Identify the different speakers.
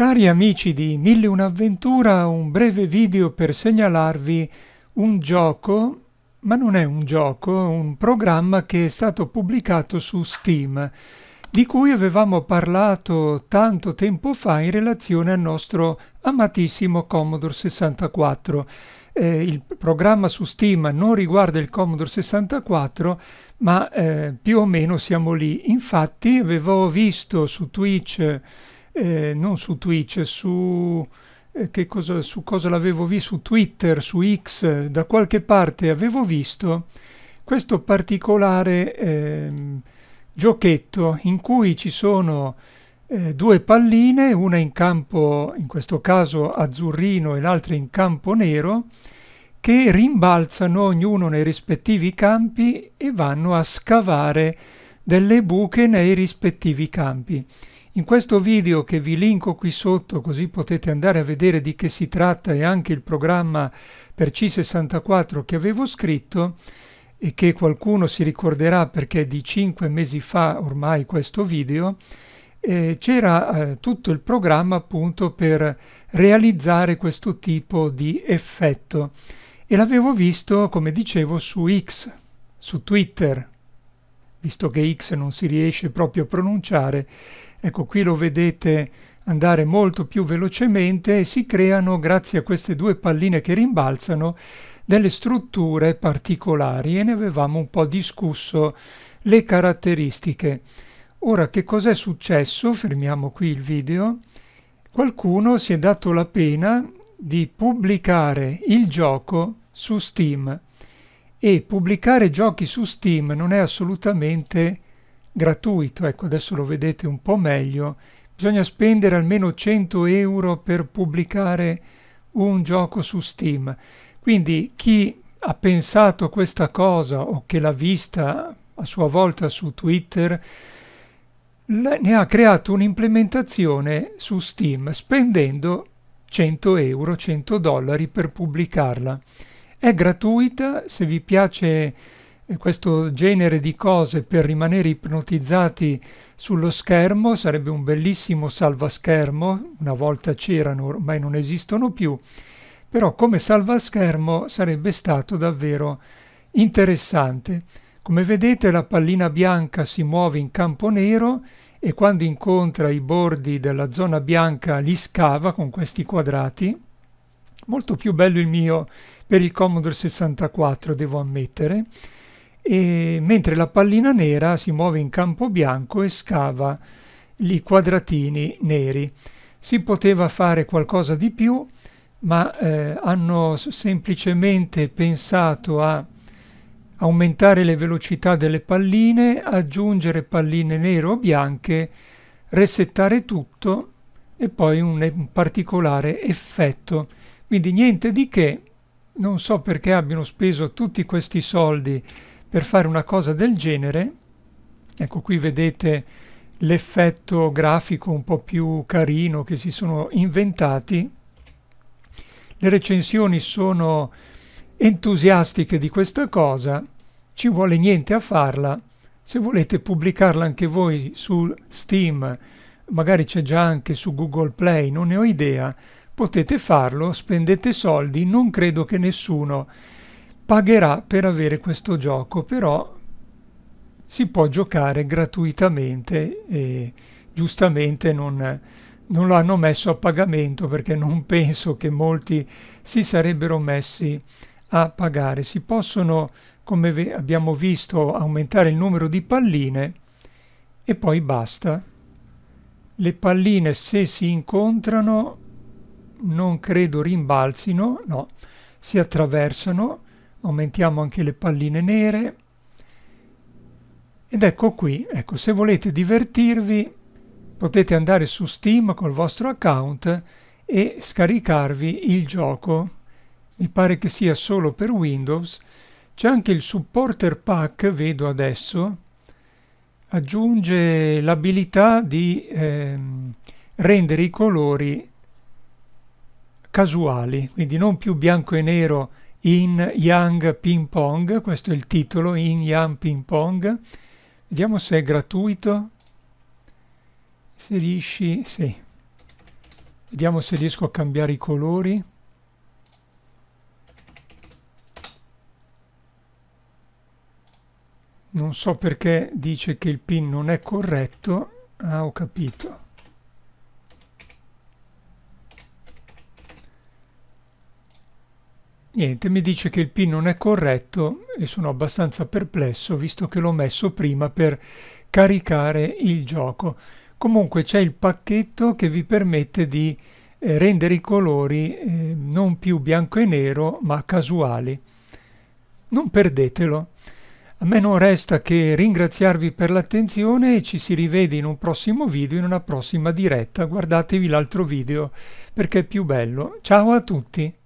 Speaker 1: Cari amici di Mille Un'avventura, un breve video per segnalarvi un gioco, ma non è un gioco, un programma che è stato pubblicato su Steam, di cui avevamo parlato tanto tempo fa in relazione al nostro amatissimo Commodore 64. Eh, il programma su Steam non riguarda il Commodore 64, ma eh, più o meno siamo lì. Infatti avevo visto su Twitch eh, non su Twitch, su, eh, cosa, su cosa l'avevo visto, su Twitter, su X, da qualche parte avevo visto questo particolare eh, giochetto in cui ci sono eh, due palline, una in campo, in questo caso azzurrino e l'altra in campo nero, che rimbalzano ognuno nei rispettivi campi e vanno a scavare delle buche nei rispettivi campi. In questo video che vi linko qui sotto così potete andare a vedere di che si tratta e anche il programma per C64 che avevo scritto e che qualcuno si ricorderà perché è di 5 mesi fa ormai questo video, eh, c'era eh, tutto il programma appunto per realizzare questo tipo di effetto e l'avevo visto come dicevo su X, su Twitter, visto che X non si riesce proprio a pronunciare, ecco qui lo vedete andare molto più velocemente e si creano, grazie a queste due palline che rimbalzano, delle strutture particolari e ne avevamo un po' discusso le caratteristiche. Ora, che cos'è successo? Fermiamo qui il video. Qualcuno si è dato la pena di pubblicare il gioco su Steam e pubblicare giochi su Steam non è assolutamente gratuito. Ecco, adesso lo vedete un po' meglio. Bisogna spendere almeno 100 euro per pubblicare un gioco su Steam. Quindi chi ha pensato questa cosa o che l'ha vista a sua volta su Twitter ne ha creato un'implementazione su Steam spendendo 100 euro, 100 dollari per pubblicarla. È gratuita, se vi piace eh, questo genere di cose per rimanere ipnotizzati sullo schermo, sarebbe un bellissimo salvaschermo, una volta c'erano, ormai non esistono più, però come salvaschermo sarebbe stato davvero interessante. Come vedete la pallina bianca si muove in campo nero e quando incontra i bordi della zona bianca li scava con questi quadrati molto più bello il mio per il Commodore 64, devo ammettere, e, mentre la pallina nera si muove in campo bianco e scava i quadratini neri. Si poteva fare qualcosa di più, ma eh, hanno semplicemente pensato a aumentare le velocità delle palline, aggiungere palline nere o bianche, resettare tutto e poi un, un particolare effetto quindi niente di che, non so perché abbiano speso tutti questi soldi per fare una cosa del genere. Ecco qui vedete l'effetto grafico un po' più carino che si sono inventati. Le recensioni sono entusiastiche di questa cosa, ci vuole niente a farla. Se volete pubblicarla anche voi su Steam, magari c'è già anche su Google Play, non ne ho idea, Potete farlo, spendete soldi, non credo che nessuno pagherà per avere questo gioco, però si può giocare gratuitamente e giustamente non, non lo hanno messo a pagamento perché non penso che molti si sarebbero messi a pagare. Si possono, come abbiamo visto, aumentare il numero di palline e poi basta. Le palline se si incontrano non credo rimbalzino, no, si attraversano, aumentiamo anche le palline nere ed ecco qui, ecco, se volete divertirvi potete andare su Steam col vostro account e scaricarvi il gioco, mi pare che sia solo per Windows, c'è anche il supporter pack, vedo adesso, aggiunge l'abilità di ehm, rendere i colori casuali, quindi non più bianco e nero in Yang Ping Pong, questo è il titolo, in Yang Ping Pong. Vediamo se è gratuito. Inserisci, sì. Vediamo se riesco a cambiare i colori. Non so perché dice che il pin non è corretto. Ah, ho capito. Niente, mi dice che il PIN non è corretto e sono abbastanza perplesso visto che l'ho messo prima per caricare il gioco. Comunque c'è il pacchetto che vi permette di eh, rendere i colori eh, non più bianco e nero ma casuali. Non perdetelo. A me non resta che ringraziarvi per l'attenzione e ci si rivede in un prossimo video, in una prossima diretta. Guardatevi l'altro video perché è più bello. Ciao a tutti!